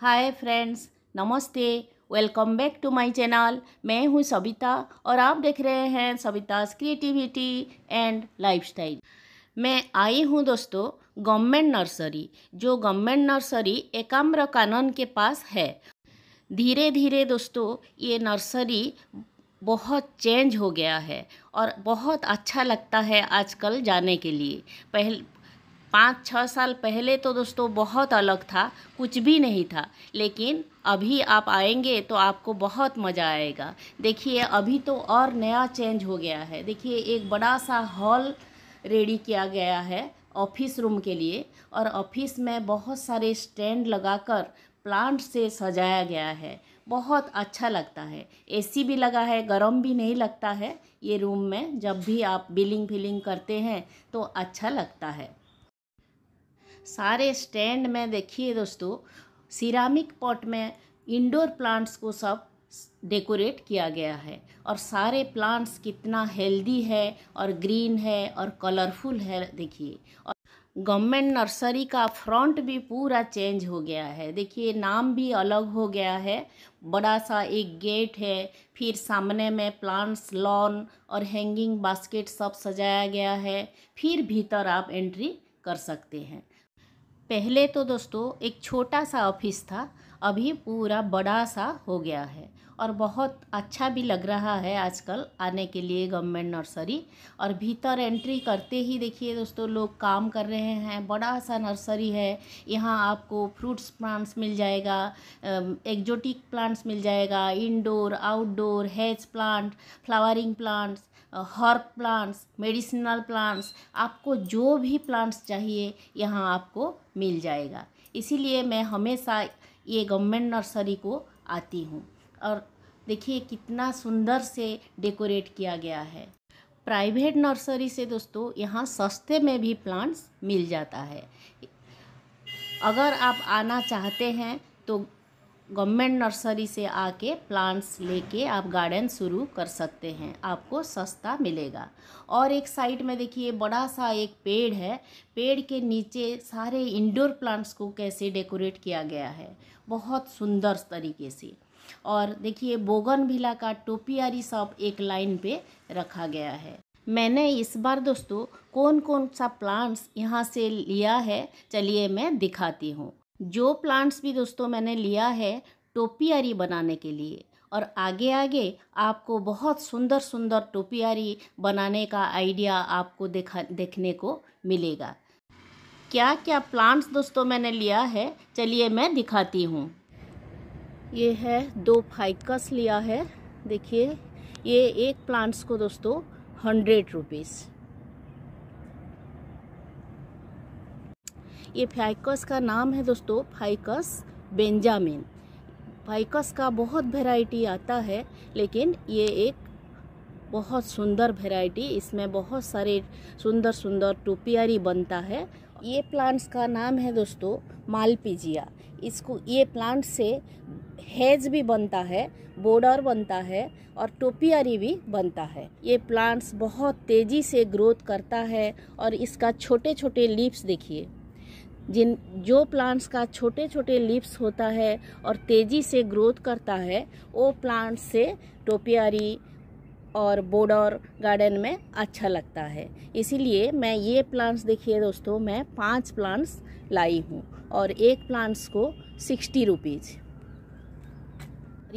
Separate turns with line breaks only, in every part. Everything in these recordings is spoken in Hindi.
हाय फ्रेंड्स नमस्ते welcome back to my channel मैं हूं सविता और आप देख रहे हैं सविताज क्रिएटिविटी एंड लाइफस्टाइल मैं आई हूं दोस्तों गवर्नमेंट नर्सरी जो गवर्नमेंट नर्सरी एकाम्र कानन के पास है धीरे धीरे दोस्तों ये नर्सरी बहुत चेंज हो गया है और बहुत अच्छा लगता है आजकल जाने के लिए पहले पाँच छः साल पहले तो दोस्तों बहुत अलग था कुछ भी नहीं था लेकिन अभी आप आएंगे तो आपको बहुत मज़ा आएगा देखिए अभी तो और नया चेंज हो गया है देखिए एक बड़ा सा हॉल रेडी किया गया है ऑफिस रूम के लिए और ऑफिस में बहुत सारे स्टैंड लगाकर प्लांट से सजाया गया है बहुत अच्छा लगता है एसी भी लगा है गर्म भी नहीं लगता है ये रूम में जब भी आप बिलिंग फिलिंग करते हैं तो अच्छा लगता है सारे स्टैंड में देखिए दोस्तों सिरामिक पॉट में इंडोर प्लांट्स को सब डेकोरेट किया गया है और सारे प्लांट्स कितना हेल्दी है और ग्रीन है और कलरफुल है देखिए और गवर्नमेंट नर्सरी का फ्रंट भी पूरा चेंज हो गया है देखिए नाम भी अलग हो गया है बड़ा सा एक गेट है फिर सामने में प्लांट्स लॉन और हैंगिंग बास्केट सब सजाया गया है फिर भीतर आप एंट्री कर सकते हैं पहले तो दोस्तों एक छोटा सा ऑफिस था अभी पूरा बड़ा सा हो गया है और बहुत अच्छा भी लग रहा है आजकल आने के लिए गवर्नमेंट नर्सरी और भीतर एंट्री करते ही देखिए दोस्तों लोग काम कर रहे हैं बड़ा सा नर्सरी है यहाँ आपको फ्रूट्स प्लांट्स मिल जाएगा एक्जोटिक प्लांट्स मिल जाएगा indoor outdoor hedge plant flowering plants herb plants medicinal plants आपको जो भी प्लांट्स चाहिए यहाँ आपको मिल जाएगा इसीलिए मैं हमेशा ये गवर्नमेंट नर्सरी को आती हूँ और देखिए कितना सुंदर से डेकोरेट किया गया है प्राइवेट नर्सरी से दोस्तों यहाँ सस्ते में भी प्लांट्स मिल जाता है अगर आप आना चाहते हैं तो गवर्नमेंट नर्सरी से आके प्लांट्स लेके आप गार्डन शुरू कर सकते हैं आपको सस्ता मिलेगा और एक साइड में देखिए बड़ा सा एक पेड़ है पेड़ के नीचे सारे इंडोर प्लांट्स को कैसे डेकोरेट किया गया है बहुत सुंदर तरीके से और देखिए बोगनभिला का टोपियारी सब एक लाइन पे रखा गया है मैंने इस बार दोस्तों कौन कौन सा प्लांट्स यहाँ से लिया है चलिए मैं दिखाती हूँ जो प्लांट्स भी दोस्तों मैंने लिया है टोपियारी बनाने के लिए और आगे आगे आपको बहुत सुंदर सुंदर टोपियारी बनाने का आइडिया आपको देखा देखने को मिलेगा क्या क्या प्लांट्स दोस्तों मैंने लिया है चलिए मैं दिखाती हूँ ये है दो फाइकस लिया है देखिए ये एक प्लांट्स को दोस्तों हंड्रेड रुपीज़ ये फाइकस का नाम है दोस्तों फाइकस बेंजामिन फाइकस का बहुत वेराइटी आता है लेकिन ये एक बहुत सुंदर वेराइटी इसमें बहुत सारे सुंदर सुंदर टोपियारी बनता है ये प्लांट्स का नाम है दोस्तों मालपीजिया इसको ये प्लांट से हेज भी बनता है बॉर्डर बनता है और टोपियारी भी बनता है ये प्लांट्स बहुत तेज़ी से ग्रोथ करता है और इसका छोटे छोटे लीप्स देखिए जिन जो प्लांट्स का छोटे छोटे लिप्स होता है और तेज़ी से ग्रोथ करता है वो प्लांट्स से टोपियारी और बोर्डर गार्डन में अच्छा लगता है इसीलिए मैं ये प्लांट्स देखिए दोस्तों मैं पांच प्लांट्स लाई हूँ और एक प्लांट्स को सिक्सटी रुपीज़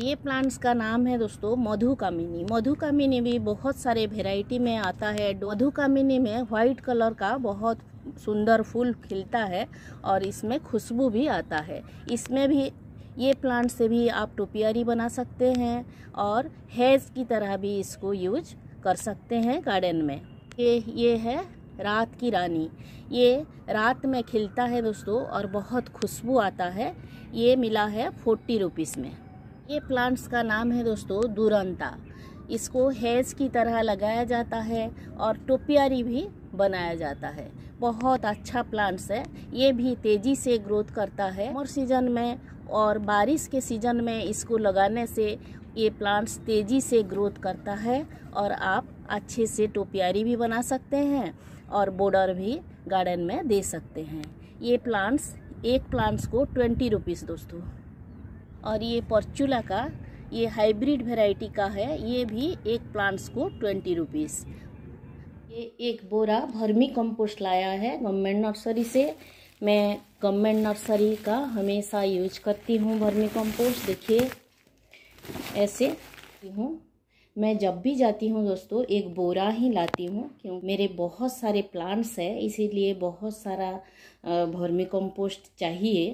ये प्लांट्स का नाम है दोस्तों मधु कामिनी मधु कामिनी भी बहुत सारे वेराइटी में आता है मधु कामिनी में व्हाइट कलर का बहुत सुंदर फूल खिलता है और इसमें खुशबू भी आता है इसमें भी ये प्लांट से भी आप टोपियारी बना सकते हैं और हेज की तरह भी इसको यूज कर सकते हैं गार्डन में ये ये है रात की रानी ये रात में खिलता है दोस्तों और बहुत खुशबू आता है ये मिला है फोर्टी रुपीज़ में ये प्लांट्स का नाम है दोस्तों दुरंता इसको हैज़ की तरह लगाया जाता है और टोपियारी भी बनाया जाता है बहुत अच्छा प्लांट्स है ये भी तेज़ी से ग्रोथ करता है और सीजन में और बारिश के सीजन में इसको लगाने से ये प्लांट्स तेज़ी से ग्रोथ करता है और आप अच्छे से टोपियारी भी बना सकते हैं और बॉर्डर भी गार्डन में दे सकते हैं ये प्लांट्स एक प्लांट्स को ट्वेंटी रुपीज़ दोस्तों और ये परचूला का ये हाइब्रिड वेराइटी का है ये भी एक प्लांट्स को ट्वेंटी रुपीज़ ये एक बोरा भर्मी कंपोस्ट लाया है गवर्नमेंट नर्सरी से मैं गवर्नमेंट नर्सरी का हमेशा यूज करती हूँ भर्मी कंपोस्ट देखिए ऐसे हूँ मैं जब भी जाती हूँ दोस्तों एक बोरा ही लाती हूँ क्यों मेरे बहुत सारे प्लांट्स हैं इसीलिए बहुत सारा भर्मी कंपोस्ट चाहिए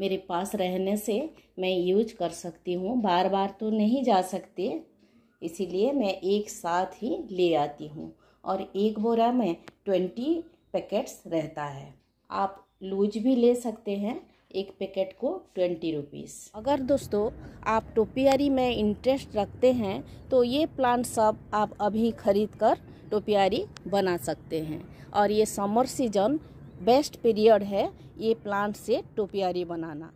मेरे पास रहने से मैं यूज कर सकती हूँ बार बार तो नहीं जा सकते इसीलिए मैं एक साथ ही ले आती हूँ और एक बोरा में ट्वेंटी पैकेट्स रहता है आप लूज भी ले सकते हैं एक पैकेट को ट्वेंटी रुपीज़ अगर दोस्तों आप टोपियारी में इंटरेस्ट रखते हैं तो ये प्लांट सब आप अभी खरीद कर टोपियारी बना सकते हैं और ये समर सीजन बेस्ट पीरियड है ये प्लांट से टोपियारी बनाना